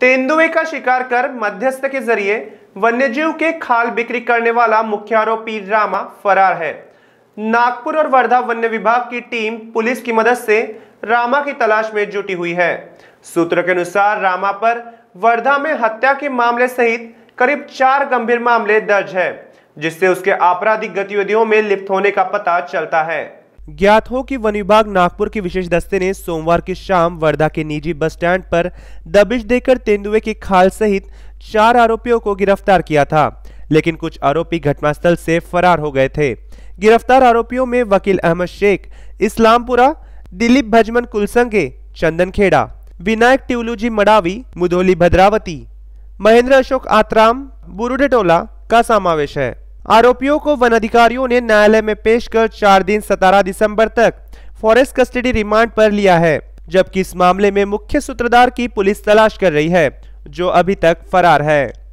तेंदुए का शिकार कर मध्यस्थ के जरिए वन्यजीव के खाल बिक्री करने वाला मुख्य आरोपी रामा फरार है नागपुर और वर्धा वन्य विभाग की टीम पुलिस की मदद से रामा की तलाश में जुटी हुई है सूत्रों के अनुसार रामा पर वर्धा में हत्या के मामले सहित करीब चार गंभीर मामले दर्ज है जिससे उसके आपराधिक गतिविधियों में लिप्त होने का पता चलता है ज्ञात हो कि वन विभाग नागपुर के विशेष दस्ते ने सोमवार की शाम वर्धा के निजी बस स्टैंड पर दबिश देकर तेंदुए के खाल सहित चार आरोपियों को गिरफ्तार किया था लेकिन कुछ आरोपी घटनास्थल से फरार हो गए थे गिरफ्तार आरोपियों में वकील अहमद शेख इस्लामपुरा दिलीप भजमन कुलसंगे चंदन खेड़ा विनायक टिवलूजी मडावी मुदोली भद्रावती महेंद्र अशोक आतराम बुरुडेटोला का समावेश है आरोपियों को वन अधिकारियों ने न्यायालय में पेश कर चार दिन सतारह दिसंबर तक फॉरेस्ट कस्टडी रिमांड पर लिया है जबकि इस मामले में मुख्य सूत्रधार की पुलिस तलाश कर रही है जो अभी तक फरार है